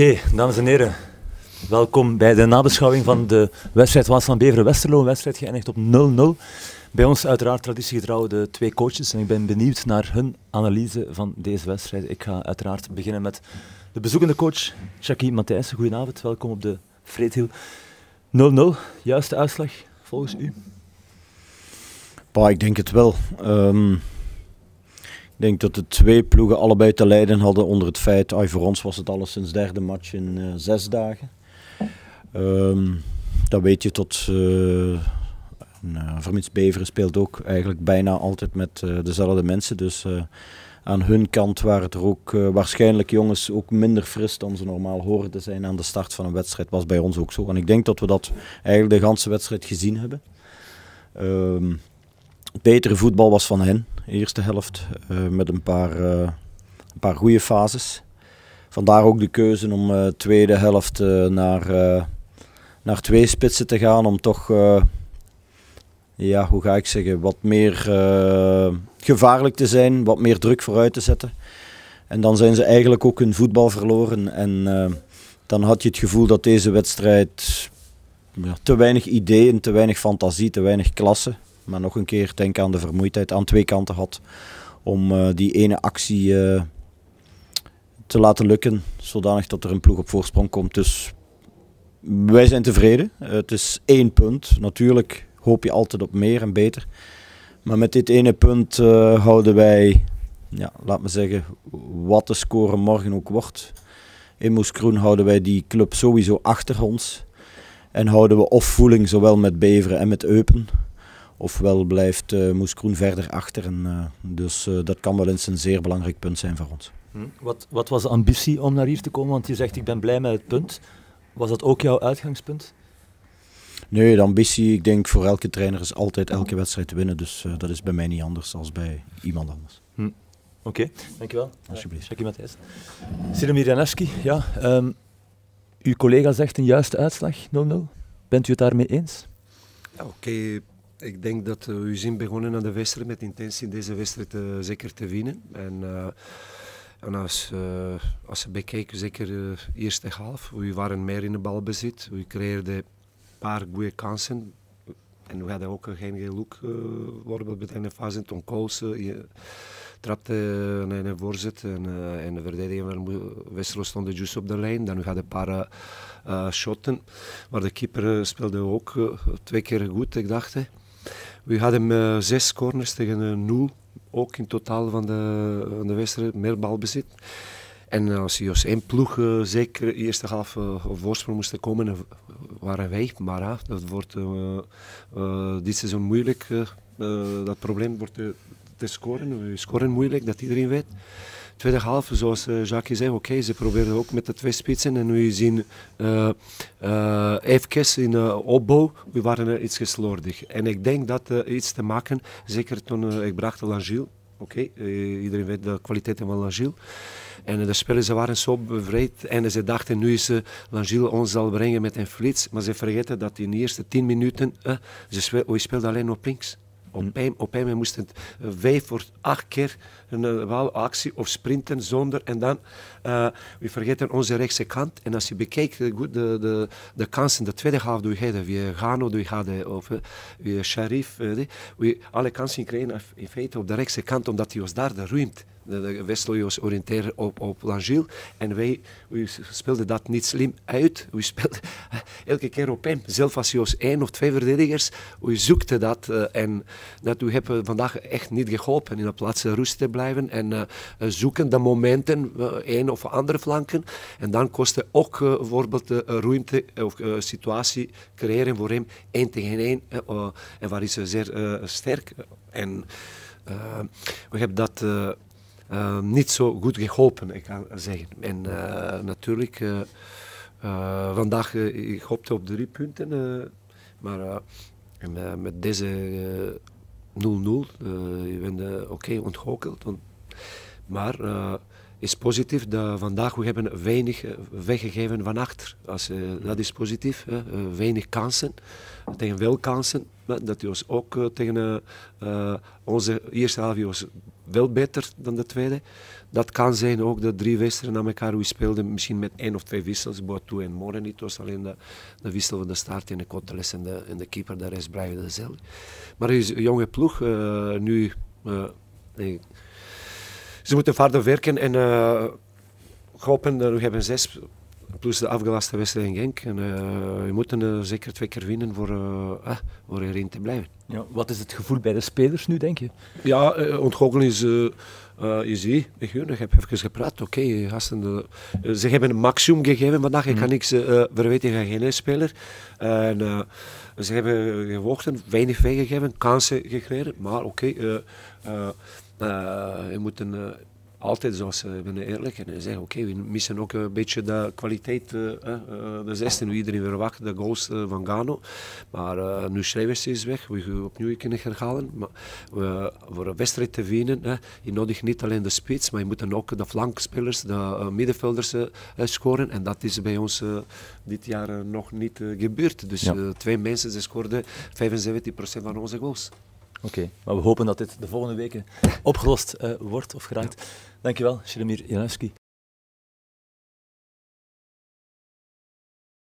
Oké, dames en heren. Welkom bij de nabeschouwing van de wedstrijd Waasland Beveren Westerlo. Een wedstrijd geëindigd op 0-0. Bij ons uiteraard traditiegetrouwde de twee coaches. En ik ben benieuwd naar hun analyse van deze wedstrijd. Ik ga uiteraard beginnen met de bezoekende coach, Jackie Matthijs. Goedenavond, welkom op de Vreedhiel. 0-0, juiste uitslag volgens u? Pa, ik denk het wel. Ehm, ik denk dat de twee ploegen allebei te lijden hadden onder het feit, dat voor ons was het alles sinds derde match in eh, zes dagen. Um, dat weet je tot, uh, nou, Vermits Beveren speelt ook eigenlijk bijna altijd met dezelfde mensen. Dus aan hun kant waren het er ook waarschijnlijk jongens ook minder fris dan ze normaal horen te zijn aan de start van een wedstrijd. Was bij ons ook zo. En ik denk dat we dat eigenlijk de ganse wedstrijd gezien hebben. Um, betere voetbal was van hen eerste helft, eh, met een paar, eh, een paar goede fases. Vandaar ook de keuze om de eh, tweede helft naar, naar twee spitsen te gaan, om toch ja, hoe ga ik zeggen, wat meer gevaarlijk te zijn, wat meer druk vooruit te zetten. En dan zijn ze eigenlijk ook hun voetbal verloren. En dan had je het gevoel dat deze wedstrijd te weinig ideeën, te weinig fantasie, te weinig klasse maar nog een keer denk aan de vermoeidheid aan twee kanten had. Om eh, die ene actie eh, te laten lukken. Zodanig dat er een ploeg op voorsprong komt. Dus wij zijn tevreden. het is één punt. Natuurlijk hoop je altijd op meer en beter. Maar met dit ene punt eh, houden wij, ja, laat me zeggen, wat de score morgen ook wordt. In Moeskroen houden wij die club sowieso achter ons. En houden we opvoeling zowel met Beveren en met Eupen. Ofwel blijft uh, Moes Kroen verder achter. En, eh, dus eh, dat kan wel eens een zeer belangrijk punt zijn voor ons. Hm? Wat, wat, was de ambitie om naar hier te komen? Want je zegt ik ben blij met het punt. Was dat ook jouw uitgangspunt? Nee, de ambitie, ik denk voor elke trainer is altijd elke wedstrijd te winnen. Dus dat is bij mij niet anders dan bij iemand anders. Hm. Oké, okay. dankjewel. Alsjeblieft. Dank je Matthijs. Janeski, ja, ehm, uw collega zegt een juiste uitslag, 0-0. Bent u het daarmee eens? Oké, ik denk dat eh, we zijn begonnen aan de wedstrijd met intentie deze wedstrijd eh, zeker te winnen. En, eh, en als, als ze bekijken, zeker de eerste half, we waren meer in de balbezit. We creëerden een paar goede kansen. En we hadden ook geen geluk, bijvoorbeeld bij de fase. toen Kools trapte naar een voorzet en, en de verdediging van stond juist op de lijn. Dan we hadden een paar shotten, maar de keeper speelde ook twee keer goed, ik dacht. We hadden eh, zes corners tegen een nul. Ook in totaal van de, van de wedstrijd, meer balbezit. En als je als één ploeg eh, zeker de eerste half eh, voorsprong moest komen, waren wij. Maar dat wordt dit seizoen moeilijk. dat probleem wordt te scoren. We scoren moeilijk, dat iedereen weet tweede half, zoals eh, Jacques zei, oké, ze probeerden ook met de twee spitsen. En we zien uh, uh, even in de eh, opbouw, we waren iets geslordig. En ik denk dat uh, iets te maken, zeker toen ik bracht Langille, oké, iedereen weet de kwaliteiten van Langille. En de spelers waren zo bevrijd en ze dachten nu is uh, ons zal brengen met een flits. Maar ze vergeten dat in de eerste tien minuten, ze speel, speelden alleen op links. Op een, moesten eh, wij voor vijf of acht keer een eh, actie of sprinten zonder. En dan, uh, we vergeten onze rechtse kant. En als je bekijkt de, de, de, kansen, de tweede helft die we hadden, wie Gano die hadden, of Sharif, we alle kansen kregen in feite op de rechtse kant, omdat hij ons daar ruimte de West-Loyo's oriënteren op, op Langille. En wij, we speelden dat niet slim uit. We speelden elke keer op hem. zelfs als één of twee verdedigers, we zoekten dat. Uh, en dat hebben vandaag echt niet geholpen. In de plaats rust te blijven en uh, zoeken de momenten, één of andere flanken. En dan kostte ook bijvoorbeeld de ruimte of situatie creëren voor hem één tegen één. Oh, en waar is ze zeer sterk. En we hebben dat Ehm, niet zo goed geholpen, ik kan zeggen. En eh, natuurlijk, eh, eh, vandaag, ik hoopte op drie punten, maar en, met deze 0-0, je bent oké okay, ontgoocheld. Maar is positief dat vandaag we hebben weinig weggegeven van achter. Als, dat is positief. weinig kansen. Tegen wel kansen. Maar dat was ook tegen onze eerste half wel beter dan de tweede. Dat kan zijn ook de drie wedstrijden na elkaar. We speelden misschien met één of twee wissels. Boatu en Moren niet. was alleen de, de wissel van de start en de Coteles en de, en de keeper. De rest blijven dezelfde. Maar is een jonge ploeg. Eh, nu, eh, ze moeten verder werken. En uh, eh, hopen, we hebben zes Plus de afgelaste wedstrijd in Genk. En, je eh, moet er eh, zeker twee keer winnen voor, eh, ah, voor erin te blijven. Ja, wat is het gevoel bij de spelers nu, denk je? Ja, ontgoochelen is... Uh, je ziet, ik heb even gepraat. Oké, ze hebben een maximum gegeven vandaag. Ik kan mhm. niks uh, verweten van geen speler. En, ze hebben gewochten, weinig weggegeven, kansen gecreëerd. Maar oké, okay, je moet een altijd zoals ik ben eerlijk en zeggen, oké, we missen ook een beetje de kwaliteit, uh, uh, de 16, iedereen verwacht, de goals van Gano. Maar nu Schrijvers is weg, we gaan opnieuw kunnen herhalen. Maar we, voor een wedstrijd te winnen, je nodig niet alleen de spits, maar je moet dan ook de flankspelers, de middenvelders scoren. En dat is bij ons dit jaar nog niet gebeurd. Dus twee mensen ze scoorden 75% van onze goals. Oké, maar we hopen dat dit de volgende weken opgelost eh, wordt of geraakt. Dankjewel, Sheremir Janowski.